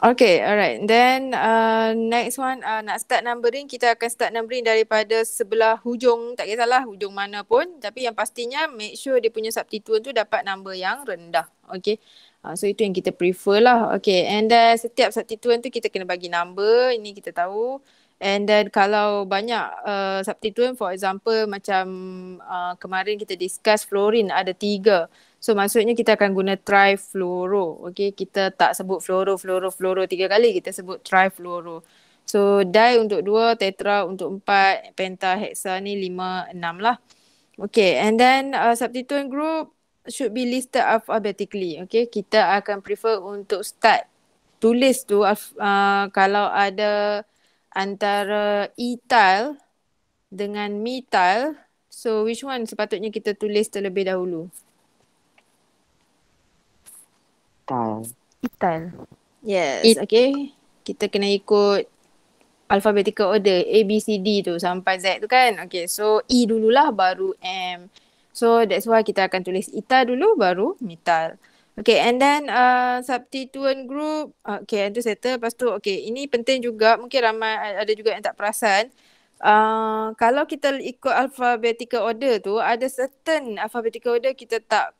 Okay, alright. Then uh, next one uh, nak start numbering, kita akan start numbering daripada sebelah hujung, tak kisahlah hujung mana pun. Tapi yang pastinya make sure dia punya substitute tu dapat number yang rendah. Okay. Uh, so itu yang kita prefer lah. Okay. And then setiap substituent tu kita kena bagi number. Ini kita tahu. And then kalau banyak uh, substituent, for example macam uh, kemarin kita discuss fluorine ada tiga. So maksudnya kita akan guna trifluoro. Okay, kita tak sebut fluoro, fluoro, fluoro tiga kali. Kita sebut trifluoro. So di untuk dua, tetra untuk empat, penta, hexa ni lima, enam lah. Okay, and then uh, substituent group should be listed alphabetically. Okay, kita akan prefer untuk start tulis tu uh, kalau ada antara ethyl dengan methyl. So which one sepatutnya kita tulis terlebih dahulu? Ital. Ital. Yes, It- okay. Kita kena ikut alphabetical order A, B, C, D tu sampai Z tu kan. Okay, so E dululah baru M. So that's why kita akan tulis Ita dulu baru Mital. Okay, and then uh, substituent group. Okay, itu settle. Lepas tu, okay, ini penting juga. Mungkin ramai ada juga yang tak perasan. Uh, kalau kita ikut alphabetical order tu, ada certain alphabetical order kita tak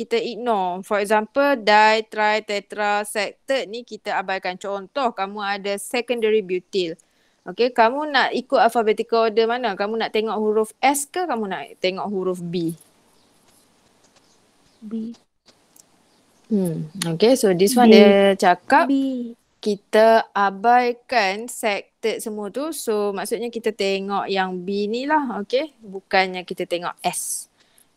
kita ignore. For example, di, tri, tetra, sector ni kita abaikan. Contoh, kamu ada secondary butyl. Okay, kamu nak ikut alphabetical order mana? Kamu nak tengok huruf S ke kamu nak tengok huruf B? B. Hmm, okay, so this one B. dia cakap B. kita abaikan sector semua tu. So maksudnya kita tengok yang B ni lah, okay? Bukannya kita tengok S. Okay.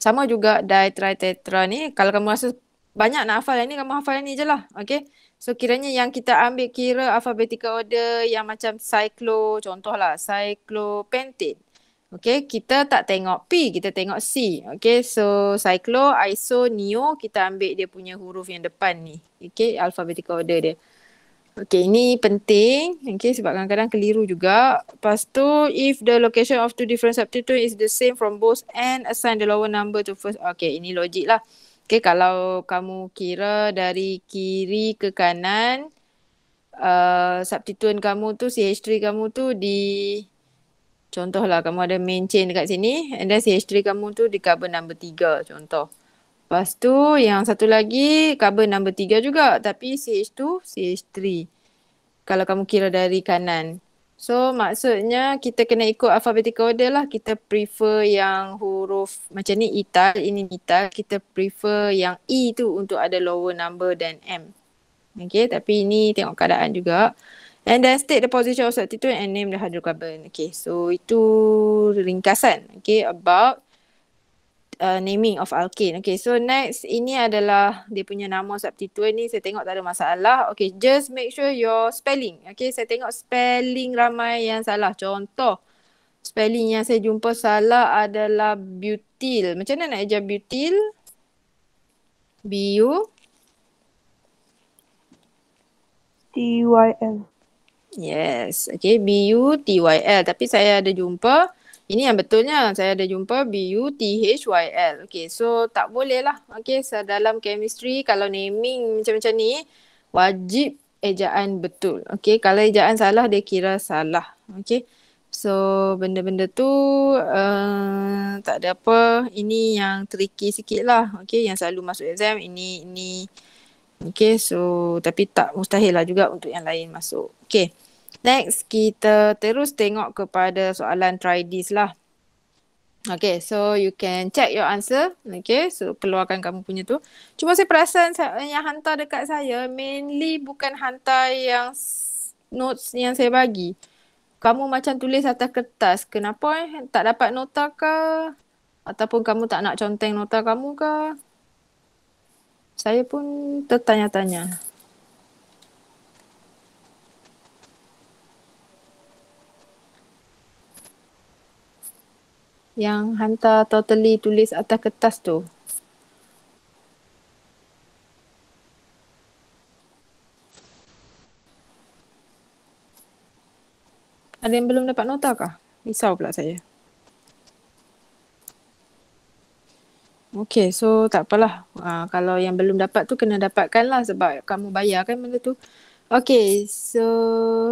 Sama juga ditritetra ni kalau kamu rasa banyak nak hafal yang ni kamu hafal yang ni je lah. Okay. So kiranya yang kita ambil kira alphabetical order yang macam cyclo contoh lah cyclopentane. Okay, kita tak tengok P, kita tengok C. Okay, so cyclo, iso, neo, kita ambil dia punya huruf yang depan ni. Okay, alphabetical order dia. Okay, ini penting. Okay, sebab kadang-kadang keliru juga. Lepas tu, if the location of two different substitute is the same from both and assign the lower number to first. Okay, ini logik lah. Okay, kalau kamu kira dari kiri ke kanan, uh, substituent kamu tu, CH3 kamu tu di... Contohlah kamu ada main chain dekat sini and then CH3 kamu tu di carbon number 3 contoh. Lepas tu yang satu lagi carbon number tiga juga tapi CH2, CH3 kalau kamu kira dari kanan. So maksudnya kita kena ikut alphabetical order lah. Kita prefer yang huruf macam ni ital, ini ital. Kita prefer yang E tu untuk ada lower number than M. Okay tapi ini tengok keadaan juga. And then state the position of substitute and name the hydrocarbon. Okay so itu ringkasan. Okay about uh, naming of alkane. Okay, so next ini adalah dia punya nama subtitle ni. Saya tengok tak ada masalah. Okay, just make sure your spelling. Okay, saya tengok spelling ramai yang salah. Contoh, spelling yang saya jumpa salah adalah butyl. Macam mana nak eja butyl? B-U. T-Y-L. Yes, okay. B-U-T-Y-L. Tapi saya ada jumpa... Ini yang betulnya saya ada jumpa B-U-T-H-Y-L. Okay, so tak boleh lah. Okay, so dalam chemistry kalau naming macam-macam ni, wajib ejaan betul. Okay, kalau ejaan salah, dia kira salah. Okay, so benda-benda tu uh, tak ada apa. Ini yang tricky sikit lah. Okay, yang selalu masuk exam. Ini, ini. Okay, so tapi tak mustahil lah juga untuk yang lain masuk. Okay. Next kita terus tengok kepada soalan try this lah. Okay, so you can check your answer. Okay, so keluarkan kamu punya tu. Cuma saya perasan yang hantar dekat saya mainly bukan hantar yang notes yang saya bagi. Kamu macam tulis atas kertas. Kenapa eh? Tak dapat nota ke? Ataupun kamu tak nak conteng nota kamu ke? Saya pun tertanya-tanya. yang hantar totally tulis atas kertas tu. Ada yang belum dapat nota kah? Risau pula saya. Okay, so tak apalah. Uh, kalau yang belum dapat tu kena dapatkan lah sebab kamu bayar kan benda tu. Okay, so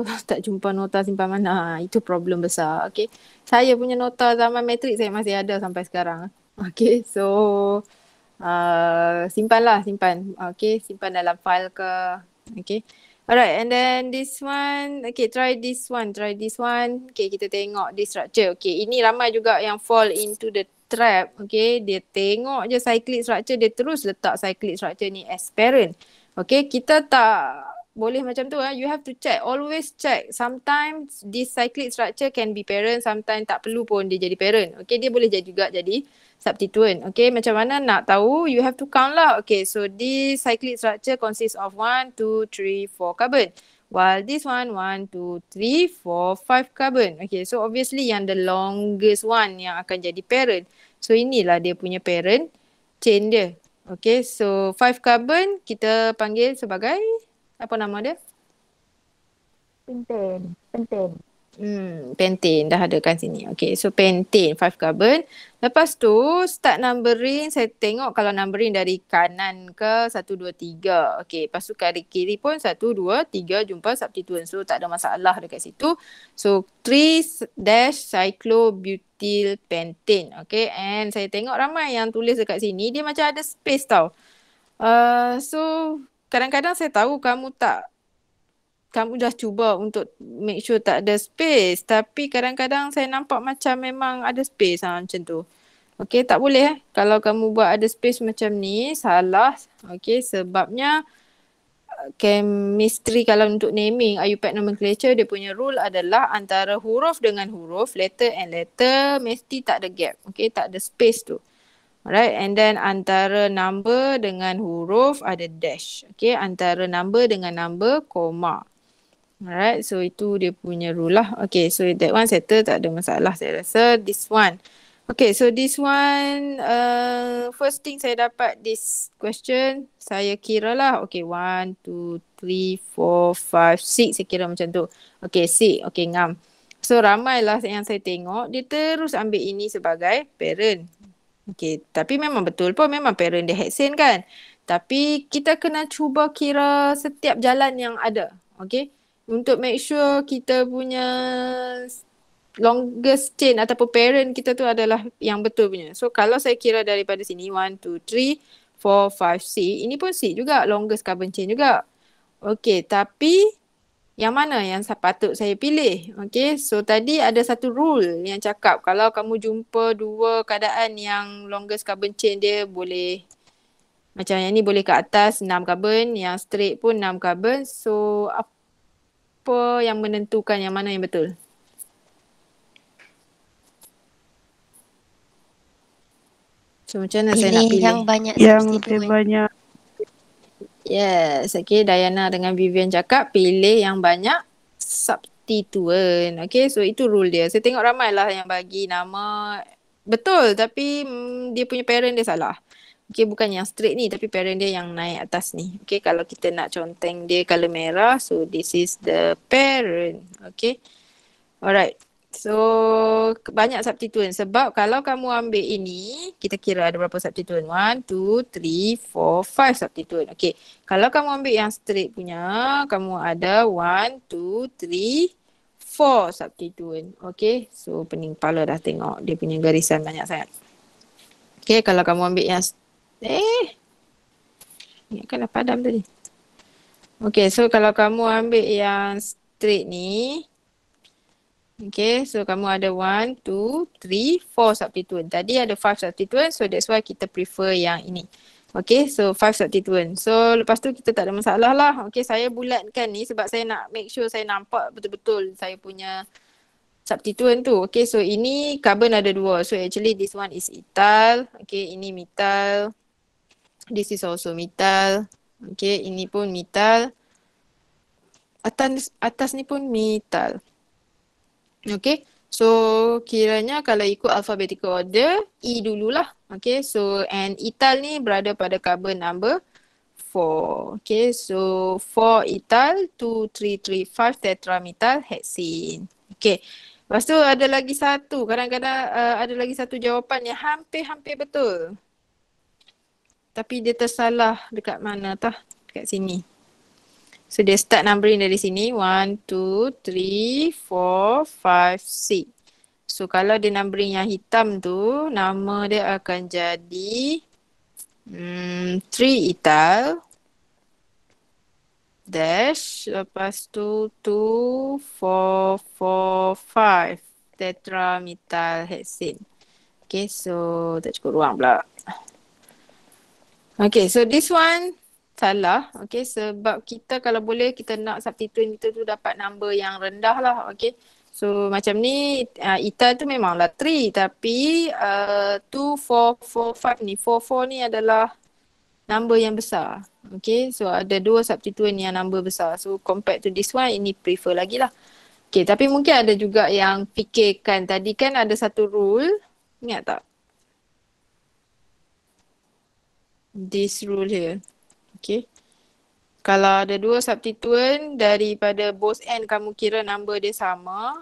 tak jumpa nota simpan mana. Ha, itu problem besar. Okay, saya punya nota zaman matrik saya masih ada sampai sekarang. Okay, so uh, simpan simpan. Okay, simpan dalam file ke. Okay, alright. And then this one, okay, try this one, try this one. Okay, kita tengok this structure. Okay, ini ramai juga yang fall into the trap. Okay, dia tengok je cyclic structure, dia terus letak cyclic structure ni as parent. Okay, kita tak boleh macam tu ah. You have to check, always check. Sometimes this cyclic structure can be parent, sometimes tak perlu pun dia jadi parent. Okay, dia boleh jadi juga jadi substituent. Okay, macam mana nak tahu? You have to count lah. Okay, so this cyclic structure consists of 1, 2, 3, 4 carbon. While this one, 1, 2, 3, 4, 5 carbon. Okay, so obviously yang the longest one yang akan jadi parent. So inilah dia punya parent chain dia. Okay, so 5 carbon kita panggil sebagai apa nama dia? Pentin. Pentin. Hmm, pentin dah ada kan sini. Okay, so pentin five carbon. Lepas tu start numbering, saya tengok kalau numbering dari kanan ke satu dua tiga, Okay, lepas tu kiri, kiri pun 1, 2, 3 jumpa substituent. So tak ada masalah dekat situ. So three dash cyclobutyl pentin. Okay, and saya tengok ramai yang tulis dekat sini. Dia macam ada space tau. Uh, so kadang-kadang saya tahu kamu tak kamu dah cuba untuk make sure tak ada space tapi kadang-kadang saya nampak macam memang ada space ha, macam tu. Okey tak boleh eh. Kalau kamu buat ada space macam ni salah. Okey sebabnya uh, chemistry kalau untuk naming IUPAC nomenclature dia punya rule adalah antara huruf dengan huruf letter and letter mesti tak ada gap. Okey tak ada space tu. Alright and then antara number dengan huruf ada dash. Okay antara number dengan number koma. Alright so itu dia punya rule lah. Okay so that one settle tak ada masalah saya rasa. This one. Okay so this one uh, first thing saya dapat this question saya kira lah. Okay one, two, three, four, five, six saya kira macam tu. Okay six. Okay ngam. So ramailah yang saya tengok dia terus ambil ini sebagai parent. Okay, tapi memang betul pun memang parent dia headsin kan. Tapi kita kena cuba kira setiap jalan yang ada. Okay, untuk make sure kita punya longest chain ataupun parent kita tu adalah yang betul punya. So kalau saya kira daripada sini 1, 2, 3, 4, 5, 6. Ini pun C juga. Longest carbon chain juga. Okay, tapi yang mana yang sepatut saya pilih Okay, so tadi ada satu rule yang cakap kalau kamu jumpa dua keadaan yang longest carbon chain dia boleh macam yang ni boleh ke atas 6 carbon yang straight pun 6 carbon so apa yang menentukan yang mana yang betul so macam mana pilih saya nak pilih yang banyak yang banyak Yes, okay Diana dengan Vivian cakap pilih yang banyak substituen. Okay, so itu rule dia. Saya tengok ramai lah yang bagi nama betul tapi mm, dia punya parent dia salah. Okay, bukan yang straight ni tapi parent dia yang naik atas ni. Okay, kalau kita nak conteng dia color merah, so this is the parent. Okay, alright. So banyak subtituen sebab kalau kamu ambil ini kita kira ada berapa subtituen One, two, three, four, five subtituen Okay. Kalau kamu ambil yang straight punya kamu ada one, two, three, four subtituen Okay. So pening kepala dah tengok dia punya garisan banyak sangat. Okay kalau kamu ambil yang eh ni kan dah padam tadi. Okay so kalau kamu ambil yang straight ni Okay, so kamu ada one, two, three, four substituent. Tadi ada five substituent, so that's why kita prefer yang ini. Okay, so five substituent. So lepas tu kita tak ada masalah lah. Okay, saya bulatkan ni sebab saya nak make sure saya nampak betul-betul saya punya substituent tu. Okay, so ini carbon ada dua. So actually this one is ethyl. Okay, ini metal. This is also metal. Okay, ini pun metal. Atas, atas ni pun metal. Okay. So, kiranya kalau ikut alphabetical order, E dululah. Okay. So, and ital ni berada pada carbon number 4. Okay. So, 4 ital, 2335 tetramital hexane. Okay. Lepas tu ada lagi satu. Kadang-kadang uh, ada lagi satu jawapan yang hampir-hampir betul. Tapi dia tersalah dekat mana tah? Dekat sini. So dia start numbering dari sini. 1, 2, 3, 4, 5, 6. So kalau dia numbering yang hitam tu, nama dia akan jadi hmm, 3 ital. Dash. Lepas tu 2, 4, 4, 5. Tetramethylhexane. Okay, so tak cukup ruang pula. Okay, so this one salah okay sebab kita kalau boleh kita nak subtitle kita tu dapat number yang rendah lah okay so macam ni uh, ita tu lah 3 tapi 2 4 4 5 ni 4 4 ni adalah number yang besar okay so ada dua subtitle ni yang number besar so compared to this one ini prefer lagi lah okay tapi mungkin ada juga yang fikirkan tadi kan ada satu rule ingat tak this rule here Okay. Kalau ada dua substituent daripada both end kamu kira number dia sama.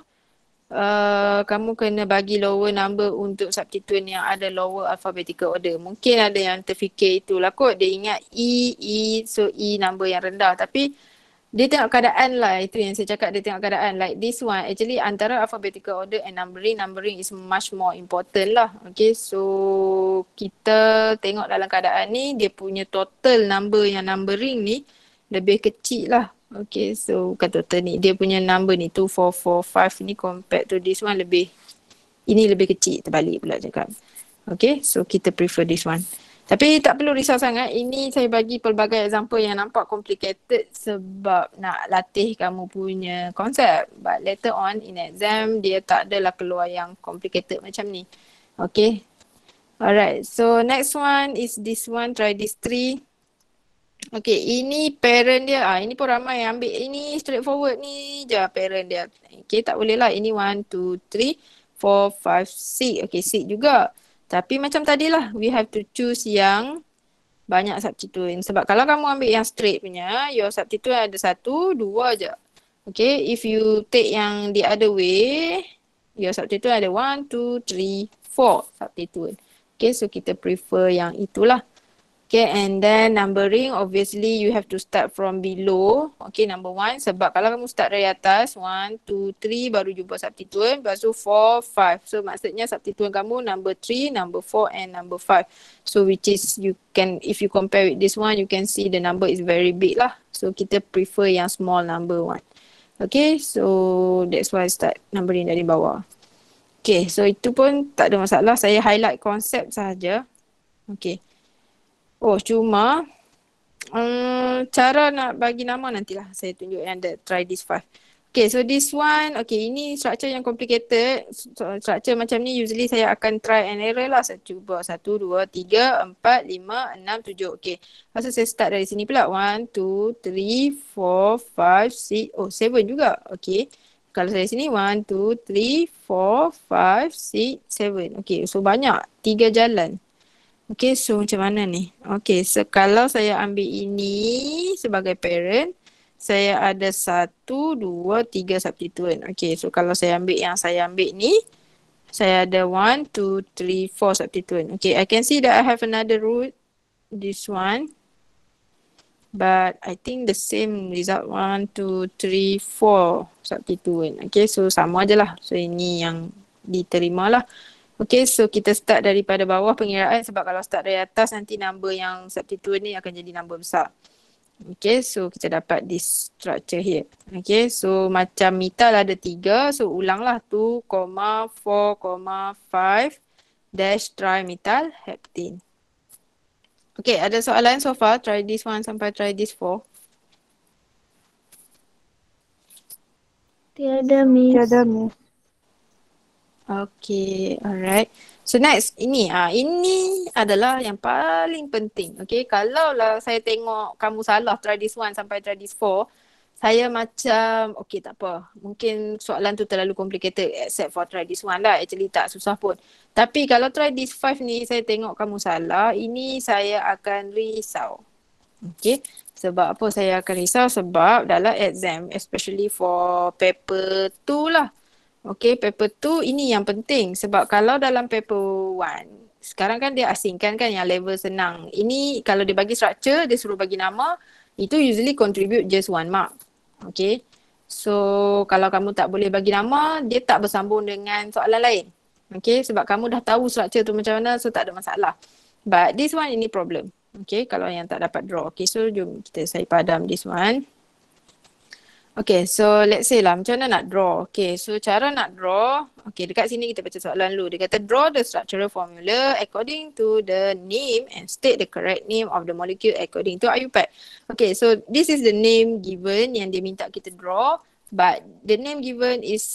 Uh, kamu kena bagi lower number untuk substituent yang ada lower alphabetical order. Mungkin ada yang terfikir itulah kot. Dia ingat E, E, so E number yang rendah. Tapi dia tengok keadaan lah itu yang saya cakap dia tengok keadaan like this one actually antara alphabetical order and numbering numbering is much more important lah okay so kita tengok dalam keadaan ni dia punya total number yang numbering ni lebih kecil lah okay so bukan total ni dia punya number ni 2445 ni compared to this one lebih ini lebih kecil terbalik pula cakap okay so kita prefer this one tapi tak perlu risau sangat. Ini saya bagi pelbagai example yang nampak complicated sebab nak latih kamu punya konsep. But later on in exam, dia tak adalah keluar yang complicated macam ni. Okay. Alright. So next one is this one. Try this three. Okay. Ini parent dia. Ah, ini pun ramai yang ambil. Ini straightforward ni je parent dia. Okay. Tak boleh lah. Ini one, two, three, four, five, six. Okay. Six juga. Tapi macam tadilah, we have to choose yang banyak substituent. Sebab kalau kamu ambil yang straight punya, your substituent ada satu, dua aja. Okay, if you take yang the other way, your substituent ada one, two, three, four substituent. Okay, so kita prefer yang itulah. Okay, and then numbering, obviously you have to start from below. Okay, number one, sebab kalau kamu start dari atas, one, two, three, baru jumpa substituent, lepas tu four, five. So, maksudnya substituent kamu number three, number four and number five. So, which is you can, if you compare with this one, you can see the number is very big lah. So, kita prefer yang small number one. Okay, so that's why I start numbering dari bawah. Okay, so itu pun tak ada masalah. Saya highlight konsep sahaja. Okay. Oh cuma um, cara nak bagi nama nantilah saya tunjuk yang the try this five. Okay so this one, okay ini structure yang complicated. Structure macam ni usually saya akan try and error lah. Saya cuba satu, dua, tiga, empat, lima, enam, tujuh. Okay. Masa saya start dari sini pula. One, two, three, four, five, six, oh seven juga. Okay. Kalau saya sini one, two, three, four, five, six, seven. Okay so banyak. Tiga jalan. Okay, so macam mana ni? Okay, so kalau saya ambil ini sebagai parent, saya ada satu, dua, tiga substituent. Okay, so kalau saya ambil yang saya ambil ni, saya ada one, two, three, four substituent. Okay, I can see that I have another root, this one. But I think the same result, one, two, three, four substituent. Okay, so sama je lah. So ini yang diterima lah. Okay, so kita start daripada bawah pengiraan sebab kalau start dari atas nanti number yang substitute ni akan jadi number besar. Okay, so kita dapat this structure here. Okay, so macam metal lah ada tiga. So ulanglah tu, four five dash try metal heptin. Okay, ada soalan so far? Try this one sampai try this four. Tiada miss. Tiada miss. Okay, alright. So next, ini ah uh, ini adalah yang paling penting. Okay, kalau lah saya tengok kamu salah tradis 1 sampai tradis 4, saya macam, okay tak apa. Mungkin soalan tu terlalu complicated except for tradis 1 lah. Actually tak susah pun. Tapi kalau tradis 5 ni saya tengok kamu salah, ini saya akan risau. Okay, sebab apa saya akan risau? Sebab dalam exam, especially for paper 2 lah. Okay, paper 2 ini yang penting sebab kalau dalam paper 1 sekarang kan dia asingkan kan yang level senang. Ini kalau dia bagi structure, dia suruh bagi nama, itu usually contribute just one mark. Okay. So kalau kamu tak boleh bagi nama, dia tak bersambung dengan soalan lain. Okay, sebab kamu dah tahu structure tu macam mana, so tak ada masalah. But this one ini problem. Okay, kalau yang tak dapat draw. Okay, so jom kita saya padam this one. Okay, so let's say lah macam mana nak draw. Okay, so cara nak draw. Okay, dekat sini kita baca soalan dulu. Dia kata draw the structural formula according to the name and state the correct name of the molecule according to IUPAC. Okay, so this is the name given yang dia minta kita draw. But the name given is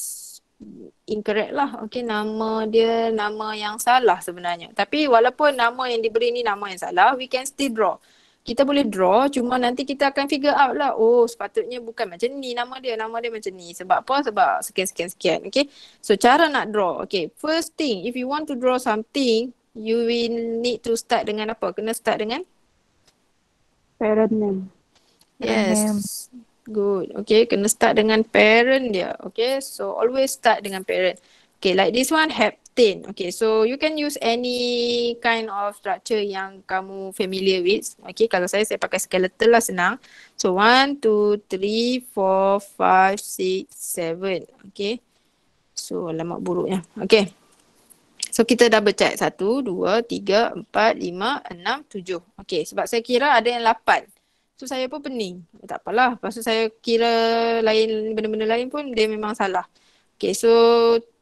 incorrect lah. Okay, nama dia nama yang salah sebenarnya. Tapi walaupun nama yang diberi ni nama yang salah, we can still draw kita boleh draw cuma nanti kita akan figure out lah oh sepatutnya bukan macam ni nama dia nama dia macam ni sebab apa sebab sekian sekian sekian okay so cara nak draw okay first thing if you want to draw something you will need to start dengan apa kena start dengan parent name yes good okay kena start dengan parent dia okay so always start dengan parent okay like this one happy stain. Okay, so you can use any kind of structure yang kamu familiar with. Okay, kalau saya, saya pakai skeletal lah senang. So, one, two, three, four, five, six, seven. Okay. So, alamat buruknya. Okay. So, kita double check. satu, dua, tiga, empat, lima, enam, tujuh. Okay, sebab saya kira ada yang lapan. So saya pun pening. Tak apalah. Lepas tu saya kira lain benda-benda lain pun dia memang salah. Okay so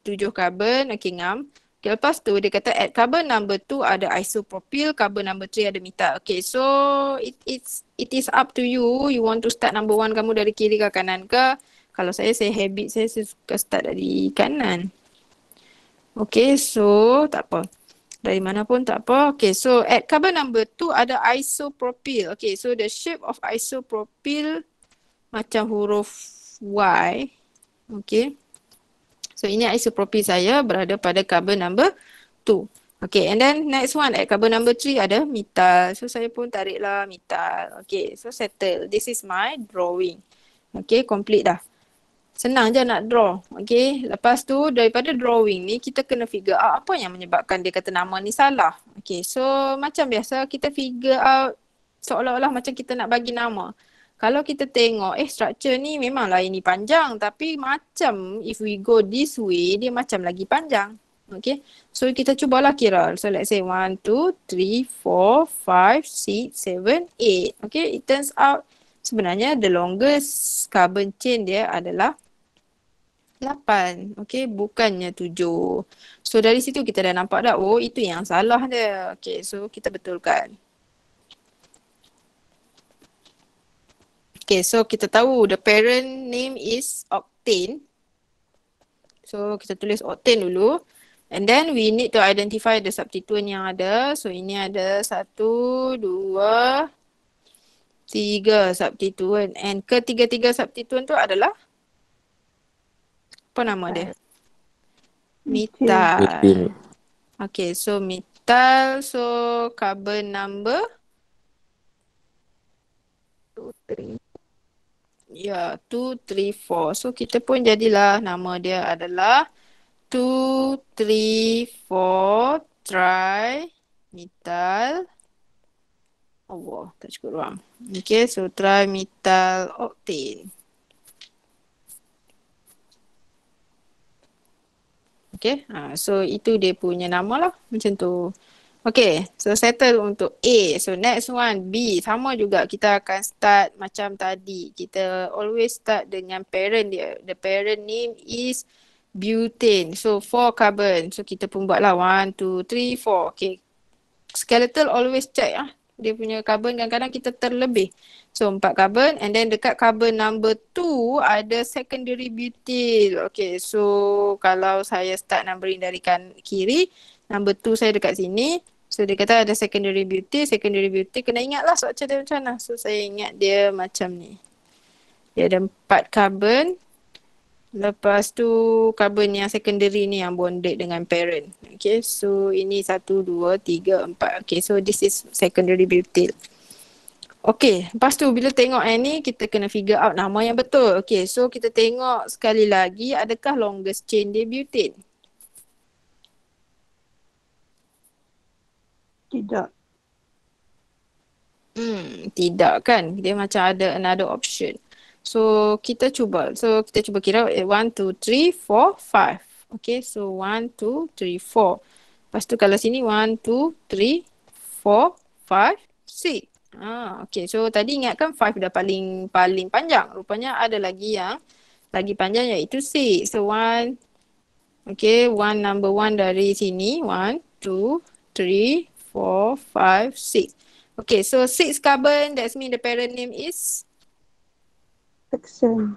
tujuh karbon, okay ngam. Okay, lepas tu dia kata at carbon number two ada isopropyl, carbon number three ada metal. Okay, so it it's it is up to you. You want to start number one kamu dari kiri ke kanan ke? Kalau saya, saya habit saya, saya suka start dari kanan. Okay, so tak apa. Dari mana pun tak apa. Okay, so at carbon number two ada isopropyl. Okay, so the shape of isopropyl macam huruf Y. Okay. So ini isopropyl saya berada pada carbon number 2. Okay and then next one at carbon number 3 ada metal. So saya pun tariklah metal. Okay so settle. This is my drawing. Okay complete dah. Senang je nak draw. Okay lepas tu daripada drawing ni kita kena figure out apa yang menyebabkan dia kata nama ni salah. Okay so macam biasa kita figure out seolah-olah macam kita nak bagi nama kalau kita tengok eh structure ni memanglah ini panjang tapi macam if we go this way dia macam lagi panjang okay so kita cubalah kira so let's say 1 2 3 4 5 6 7 8 okay it turns out sebenarnya the longest carbon chain dia adalah 8 okay bukannya 7 so dari situ kita dah nampak dah oh itu yang salah dia okay so kita betulkan Okay, so kita tahu the parent name is Octane. So, kita tulis Octane dulu. And then we need to identify the substituent yang ada. So, ini ada satu, dua, tiga substituent. And ketiga-tiga substituent tu adalah? Apa nama dia? Metal. Okay, so metal. So, carbon number? Two, three. Ya, two, three, four. So kita pun jadilah nama dia adalah two, three, four, try, metal. Oh, wow, tak cukup ruang. Okay, so try, metal, octane. Okay, ha, so itu dia punya nama lah. Macam tu. Okay, so settle untuk A. So next one, B. Sama juga kita akan start macam tadi. Kita always start dengan parent dia. The parent name is butane. So four carbon. So kita pun buat lah. One, two, three, four. Okay. Skeletal always check lah. Dia punya carbon kadang-kadang kita terlebih. So empat carbon. And then dekat carbon number two ada secondary butyl. Okay, so kalau saya start numbering dari kan kiri. Number two saya dekat sini. So dia kata ada secondary beauty, secondary beauty kena ingat lah swatch dia macam mana. So saya ingat dia macam ni. Dia ada empat carbon. Lepas tu carbon yang secondary ni yang bonded dengan parent. Okay so ini satu, dua, tiga, empat. Okay so this is secondary beauty. Okay lepas tu bila tengok yang ni kita kena figure out nama yang betul. Okay so kita tengok sekali lagi adakah longest chain dia butane. tidak. Hmm, tidak kan. Dia macam ada another option. So, kita cuba. So, kita cuba kira 1, 2, 3, 4, 5. Okay, so 1, 2, 3, 4. Lepas tu kalau sini 1, 2, 3, 4, 5, 6. Ah, okay. So tadi ingat kan five dah paling paling panjang. Rupanya ada lagi yang lagi panjang iaitu six. So one, okay, one number one dari sini. One, two, three, four, five, six. Okay, so six carbon, That means the parent name is? Hexane.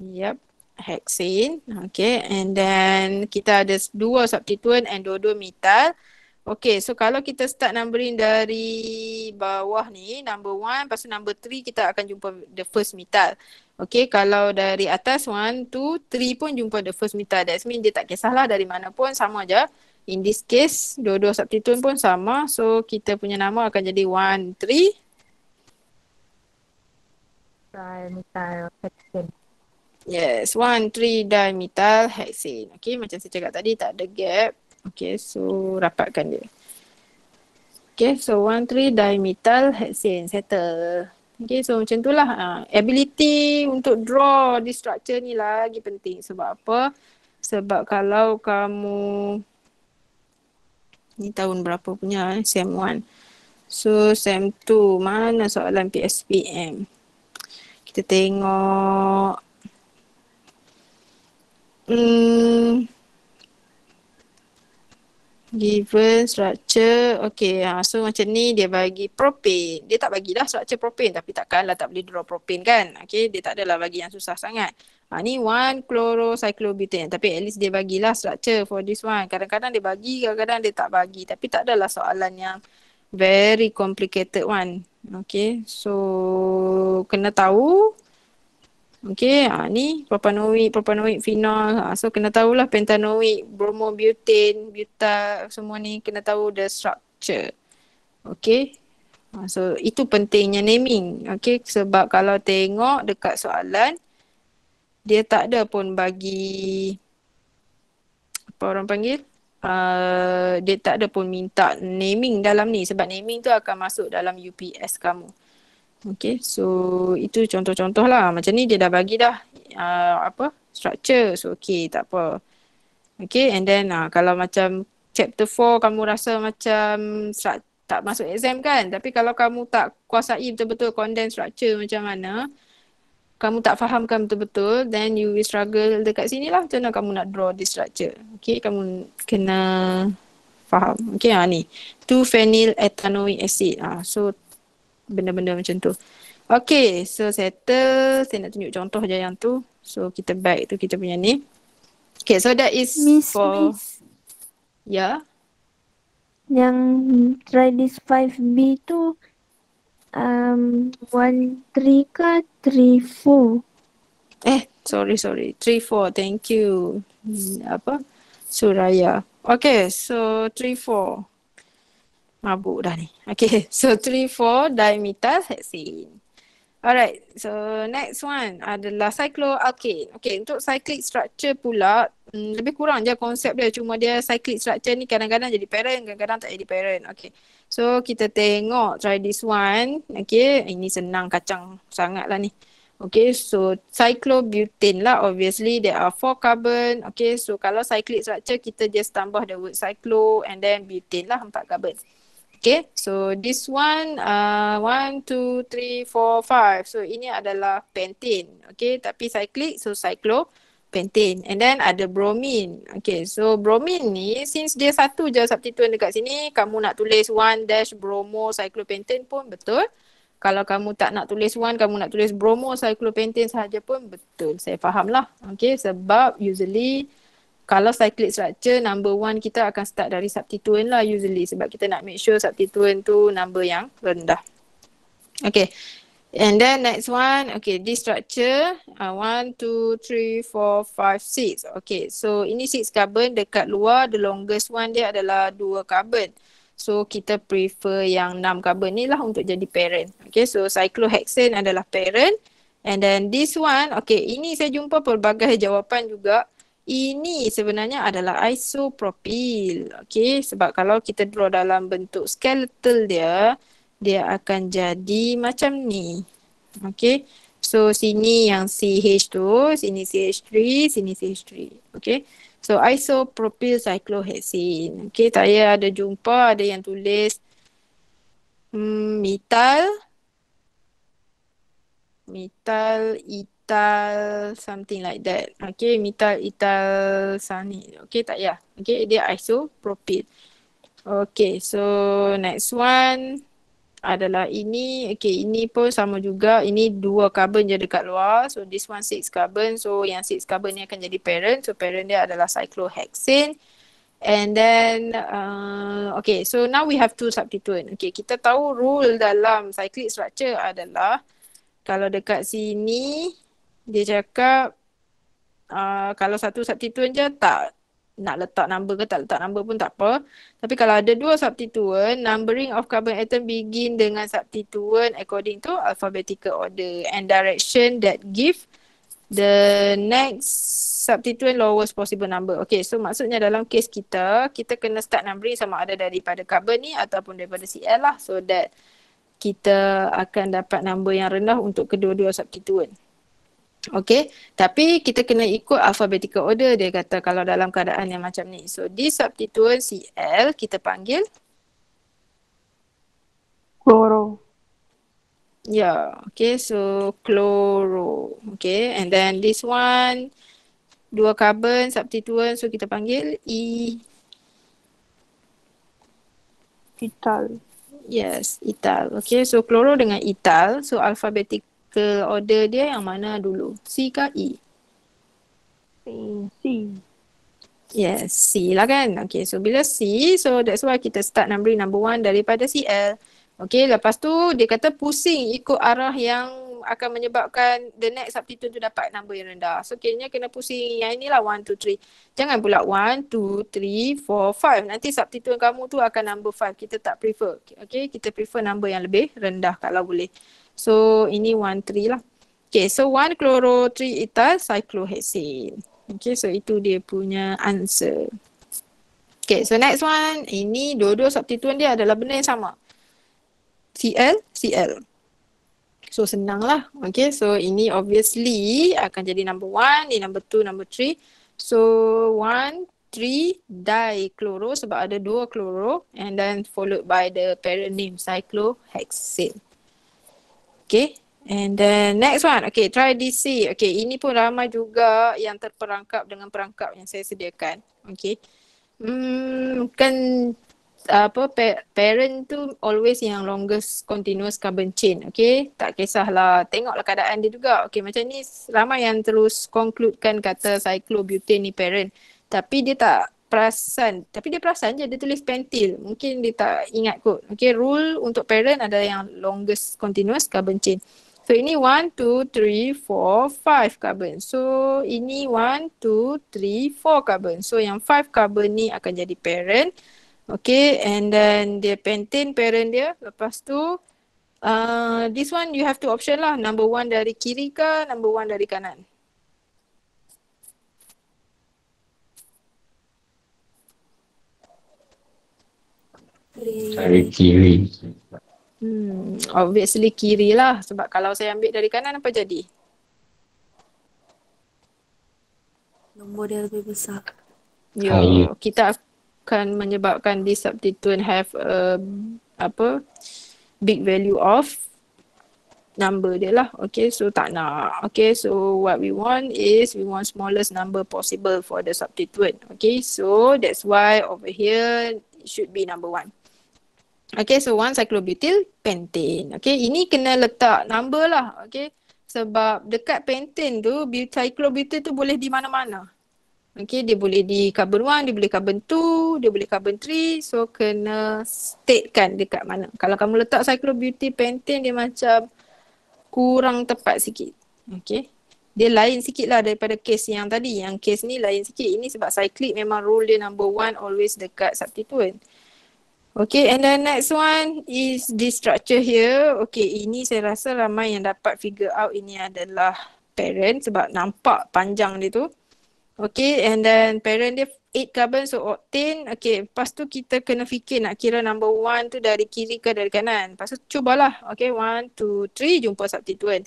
Yep, hexane. Okay, and then kita ada dua substituent and dua-dua metal. Okay, so kalau kita start numbering dari bawah ni, number one, lepas tu number three, kita akan jumpa the first metal. Okay, kalau dari atas, one, two, three pun jumpa the first metal. That means dia tak kisahlah dari mana pun, sama je. In this case, dua-dua subtitun pun sama. So, kita punya nama akan jadi 1, 3. Yes, 1,3 dimethyl hexane. Okay, macam saya cakap tadi tak ada gap. Okay, so rapatkan dia. Okay, so 1,3 dimethyl hexane settle. Okay, so macam tu lah. Uh, ability untuk draw the structure ni lagi penting. Sebab apa? Sebab kalau kamu Ni tahun berapa punya eh, SEM 1. So SEM 2 mana soalan PSPM? Kita tengok. Hmm. Given structure. Okay. Ha. So macam ni dia bagi propane. Dia tak bagilah structure propane tapi takkanlah tak boleh draw propane kan. Okay. Dia tak adalah bagi yang susah sangat. Ha, ni one chlorocyclobutane. Tapi at least dia bagilah structure for this one. Kadang-kadang dia bagi, kadang-kadang dia tak bagi. Tapi tak adalah soalan yang very complicated one. Okay. So, kena tahu. Okay. Ha, ni propanoid, propanoid phenol. Ha, so, kena tahulah pentanoid, bromobutane, butyl, semua ni. Kena tahu the structure. Okay. Ha, so, itu pentingnya naming. Okay. Sebab kalau tengok dekat soalan, dia tak ada pun bagi apa orang panggil uh, dia tak ada pun minta naming dalam ni sebab naming tu akan masuk dalam UPS kamu Okay so itu contoh-contoh lah macam ni dia dah bagi dah uh, apa structure so okay tak apa Okay and then uh, kalau macam chapter 4 kamu rasa macam tak masuk exam kan tapi kalau kamu tak kuasai betul-betul condensed structure macam mana kamu tak fahamkan betul-betul then you will struggle dekat sini lah macam mana kamu nak draw this structure okay kamu kena faham okay ha, ni tu phenyl ethanoic acid ha, so benda-benda macam tu okay so settle saya nak tunjuk contoh je yang tu so kita back tu kita punya ni okay so that is miss, for miss. yeah yang try this 5B tu um, one three ke three four? Eh, sorry, sorry. Three four. Thank you. Hmm, apa? Suraya. Okay, so three four. Mabuk dah ni. Okay, so three four dimethyl hexane. Alright, so next one adalah cycloalkane. Okay, untuk cyclic structure pula, mm, lebih kurang je konsep dia cuma dia cyclic structure ni kadang-kadang jadi parent kadang-kadang tak jadi parent okay so kita tengok try this one okay ini senang kacang sangat lah ni okay so cyclobutane lah obviously there are four carbon okay so kalau cyclic structure kita just tambah the word cyclo and then butane lah empat carbon Okay, so this one, uh, one, two, three, four, five. So ini adalah pentane. Okay, tapi cyclic, so cyclo pentane and then ada bromine. Okay so bromine ni since dia satu je substituent dekat sini kamu nak tulis 1 dash bromo cyclopentane pun betul. Kalau kamu tak nak tulis 1 kamu nak tulis bromo cyclopentane sahaja pun betul. Saya faham lah. Okay sebab usually kalau cyclic structure number 1 kita akan start dari substituent lah usually sebab kita nak make sure substituent tu number yang rendah. Okay And then next one, okay, this structure, uh, one, two, three, four, five, six. Okay, so ini six carbon dekat luar, the longest one dia adalah dua carbon. So, kita prefer yang enam carbon ni lah untuk jadi parent. Okay, so cyclohexane adalah parent. And then this one, okay, ini saya jumpa pelbagai jawapan juga. Ini sebenarnya adalah isopropyl. Okay, sebab kalau kita draw dalam bentuk skeletal dia, dia akan jadi macam ni. Okay. So sini yang CH2, sini CH3, sini CH3. Okay. So isopropyl cyclohexane. Okay. Saya ada jumpa ada yang tulis hmm, metal. Metal ital something like that. Okay. Metal ital sani. Okay. Tak payah. Okay. Dia isopropyl. Okay. So next one adalah ini okey ini pun sama juga ini dua carbon je dekat luar so this one six carbon so yang six carbon ni akan jadi parent so parent dia adalah cyclohexane and then uh, okay so now we have two substituent okay kita tahu rule dalam cyclic structure adalah kalau dekat sini dia cakap uh, kalau satu substituent je tak nak letak number ke tak letak number pun tak apa. Tapi kalau ada dua substituent, numbering of carbon atom begin dengan substituent according to alphabetical order and direction that give the next substituent lowest possible number. Okay, so maksudnya dalam kes kita, kita kena start numbering sama ada daripada carbon ni ataupun daripada Cl lah so that kita akan dapat number yang rendah untuk kedua-dua substituent. Okay, tapi kita kena ikut alphabetical order dia kata kalau dalam keadaan yang macam ni. So di substitute CL kita panggil chloro. Ya, yeah. okay so chloro. Okay and then this one dua carbon substituent so kita panggil E. Ital. Yes, ital. Okay, so chloro dengan ital. So alphabetical kita order dia yang mana dulu? C ke E? C. Yes, C lah kan. Okay, so bila C, so that's why kita start number number one daripada CL. Okay, lepas tu dia kata pusing ikut arah yang akan menyebabkan the next substitute tu dapat number yang rendah. So, kiranya kena pusing yang inilah one two three Jangan pula one two three four five Nanti substitute kamu tu akan number five Kita tak prefer. Okay, kita prefer number yang lebih rendah kalau boleh. So ini one tree lah. Okay, so one chloro tree ether cyclohexane. Okay, so itu dia punya answer. Okay, so next one. Ini dua-dua substituen dia adalah benda yang sama. Cl, Cl. So senang lah. Okay, so ini obviously akan jadi number one, ni number two, number three. So one, three, dichloro sebab ada dua chloro and then followed by the parent name cyclohexane. Okay. And then next one. Okay, try DC. Okay, ini pun ramai juga yang terperangkap dengan perangkap yang saya sediakan. Okay. Hmm, kan apa parent tu always yang longest continuous carbon chain. Okay, tak kisahlah. Tengoklah keadaan dia juga. Okay, macam ni ramai yang terus conclude kan kata cyclobutane ni parent. Tapi dia tak perasan tapi dia perasan je dia tulis pentil mungkin dia tak ingat kot okay rule untuk parent ada yang longest continuous carbon chain so ini one, two, three, four, five carbon so ini one, two, three, four carbon so yang five carbon ni akan jadi parent okay and then dia pentin parent dia lepas tu uh, this one you have to option lah number one dari kiri ke number one dari kanan Dari kiri. Hmm, obviously kiri lah. Sebab kalau saya ambil dari kanan, apa jadi? Nombor dia lebih besar. Yo, kita akan menyebabkan this substituent have a, apa big value of number dia lah. Okay, so tak nak. Okay, so what we want is we want smallest number possible for the substituent. Okay, so that's why over here should be number one. Okay, so one cyclobutyl pentane. Okay, ini kena letak number lah. Okay, sebab dekat pentane tu, cyclobutyl tu boleh di mana-mana. Okay, dia boleh di carbon one, dia boleh carbon two, dia boleh carbon three. So, kena statekan dekat mana. Kalau kamu letak cyclobutyl pentane, dia macam kurang tepat sikit. Okay. Dia lain sikit lah daripada kes yang tadi. Yang kes ni lain sikit. Ini sebab cyclic memang rule dia number one always dekat substituent. Okay and then next one is this structure here. Okay ini saya rasa ramai yang dapat figure out ini adalah parent sebab nampak panjang dia tu. Okay and then parent dia 8 carbon so octane. Okay lepas tu kita kena fikir nak kira number 1 tu dari kiri ke dari kanan. Lepas tu cubalah. Okay 1, 2, 3 jumpa substituent.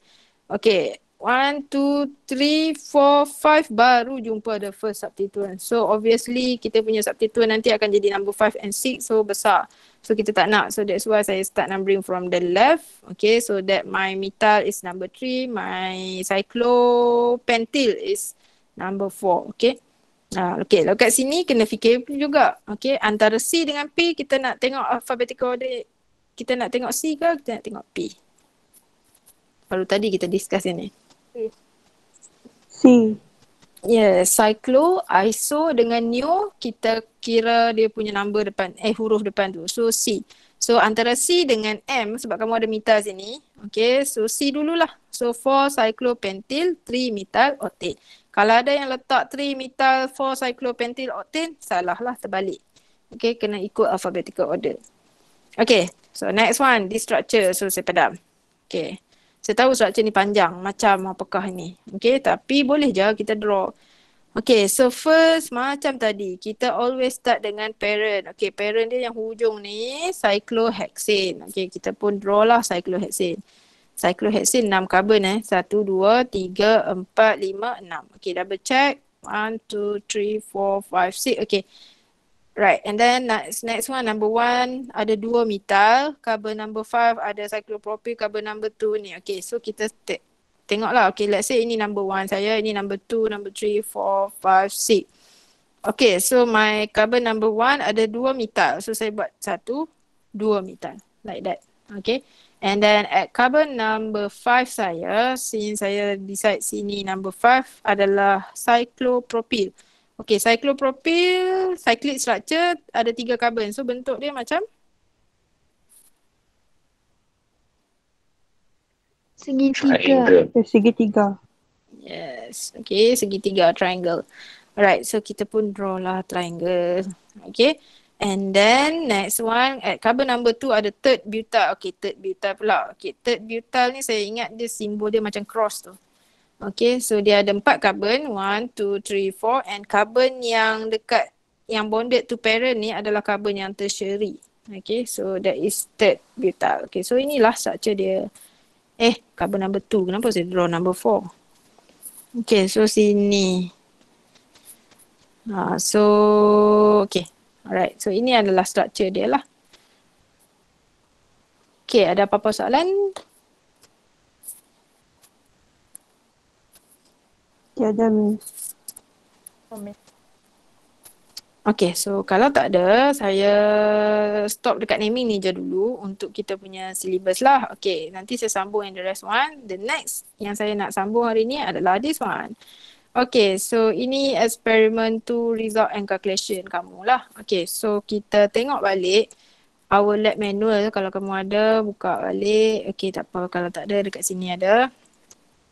Okay One, two, three, four, five baru jumpa the first subtitle. So obviously kita punya subtitle nanti akan jadi number five and six so besar. So kita tak nak. So that's why saya start numbering from the left. Okay so that my metal is number three. My cyclopentyl is number four. Okay. Uh, okay, kalau kat sini kena fikir juga. Okay, antara C dengan P kita nak tengok alphabetical order. Kita nak tengok C ke kita nak tengok P? Baru tadi kita discuss ini. C. ya, yeah, cyclo, iso dengan neo kita kira dia punya number depan, eh huruf depan tu. So C. So antara C dengan M sebab kamu ada metal sini. Okay, so C dululah. So 4 cyclopentyl 3 metal octane. Kalau ada yang letak 3 metal 4 cyclopentyl octane, salah lah terbalik. Okay, kena ikut alphabetical order. Okay, so next one, this structure. So saya padam. Okay, saya tahu surat cek ni panjang macam apakah ni okay? tapi boleh je kita draw Okay, so first macam tadi kita always start dengan parent Okay, parent dia yang hujung ni cyclohexane Okay, kita pun draw lah cyclohexane cyclohexane 6 carbon eh 1 2 3 4 5 6 Okay, double check 1 2 3 4 5 6 Okay. Right, and then next, next one, number one ada dua metal, carbon number five ada cyclopropyl, carbon number two ni. Okay, so kita te- lah. Okay, let's say ini number one saya, ini number two, number three, four, five, six. Okay, so my carbon number one ada dua metal. So saya buat satu, dua metal. Like that. Okay. And then at carbon number five saya, since saya decide sini number five adalah Cyclopropyl. Okay, cyclopropyl, cyclic structure ada tiga carbon. So, bentuk dia macam? Segitiga. Segitiga. Yes. Okay, segitiga triangle. Alright, so kita pun draw lah triangle. Okay. And then next one at carbon number two ada third butyl. Okay, third butyl pula. Okay, third butyl ni saya ingat dia simbol dia macam cross tu. Okay, so dia ada empat carbon. One, two, three, four. And carbon yang dekat, yang bonded to parent ni adalah carbon yang tertiary. Okay, so that is third butyl. Okay, so inilah structure dia. Eh, carbon number two. Kenapa saya draw number four? Okay, so sini. Uh, so, okay. Alright, so ini adalah structure dia lah. Okay, ada apa-apa soalan? Okay, ada mi. Okay, so kalau tak ada, saya stop dekat naming ni je dulu untuk kita punya syllabus lah. Okay, nanti saya sambung yang the rest one. The next yang saya nak sambung hari ni adalah this one. Okay, so ini experiment to result and calculation kamu lah. Okay, so kita tengok balik our lab manual kalau kamu ada buka balik. Okay, tak apa kalau tak ada dekat sini ada.